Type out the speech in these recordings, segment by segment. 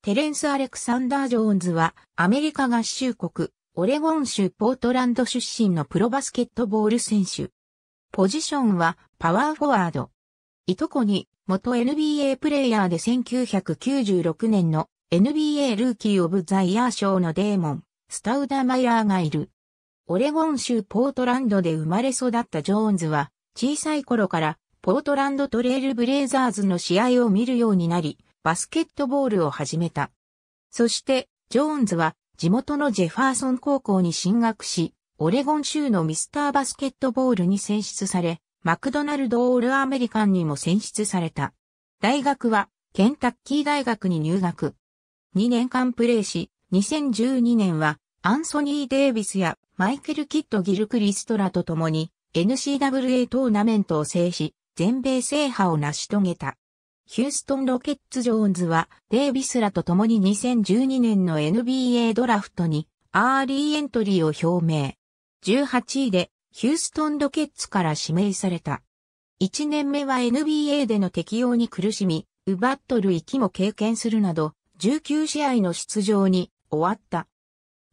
テレンス・アレクサンダー・ジョーンズは、アメリカ合衆国、オレゴン州ポートランド出身のプロバスケットボール選手。ポジションは、パワーフォワード。いとこに、元 NBA プレイヤーで1996年の NBA ルーキー・オブ・ザ・イヤー賞のデーモン、スタウダマイヤーがいる。オレゴン州ポートランドで生まれ育ったジョーンズは、小さい頃から、ポートランドトレイルブレイザーズの試合を見るようになり、バスケットボールを始めた。そして、ジョーンズは地元のジェファーソン高校に進学し、オレゴン州のミスターバスケットボールに選出され、マクドナルドオールアメリカンにも選出された。大学は、ケンタッキー大学に入学。2年間プレーし、2012年は、アンソニー・デイビスやマイケル・キッド・ギルクリストラと共に n c w a トーナメントを制し、全米制覇を成し遂げた。ヒューストンロケッツ・ジョーンズは、デイビスらと共に2012年の NBA ドラフトに、アーリーエントリーを表明。18位で、ヒューストンロケッツから指名された。1年目は NBA での適用に苦しみ、奪っとる域も経験するなど、19試合の出場に終わった。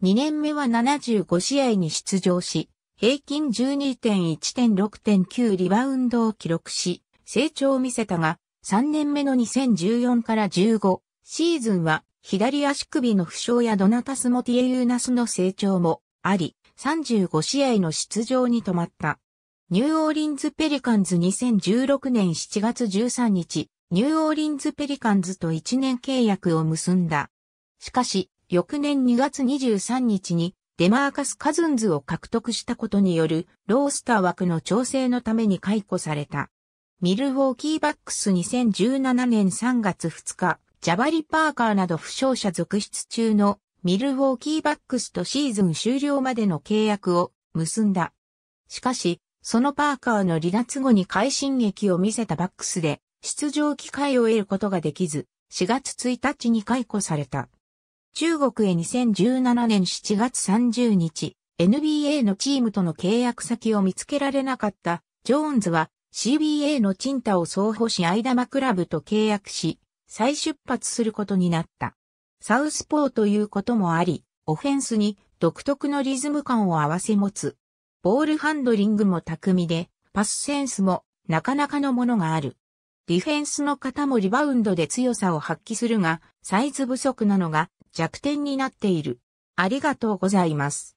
2年目は75試合に出場し、平均12.1.6.9リバウンドを記録し、成長を見せたが、3年目の2014から15シーズンは左足首の負傷やドナタス・モティエ・ユーナスの成長もあり、35試合の出場に止まった。ニューオーリンズ・ペリカンズ2016年7月13日、ニューオーリンズ・ペリカンズと1年契約を結んだ。しかし、翌年2月23日にデマーカス・カズンズを獲得したことによるロースター枠の調整のために解雇された。ミルウォーキーバックス2017年3月2日、ジャバリ・パーカーなど負傷者続出中のミルウォーキーバックスとシーズン終了までの契約を結んだ。しかし、そのパーカーの離脱後に快進撃を見せたバックスで、出場機会を得ることができず、4月1日に解雇された。中国へ2017年7月30日、NBA のチームとの契約先を見つけられなかったジョーンズは CBA のチンタを総保しアイダマクラブと契約し、再出発することになった。サウスポーということもあり、オフェンスに独特のリズム感を合わせ持つ。ボールハンドリングも巧みで、パスセンスもなかなかのものがある。ディフェンスの方もリバウンドで強さを発揮するが、サイズ不足なのが弱点になっている。ありがとうございます。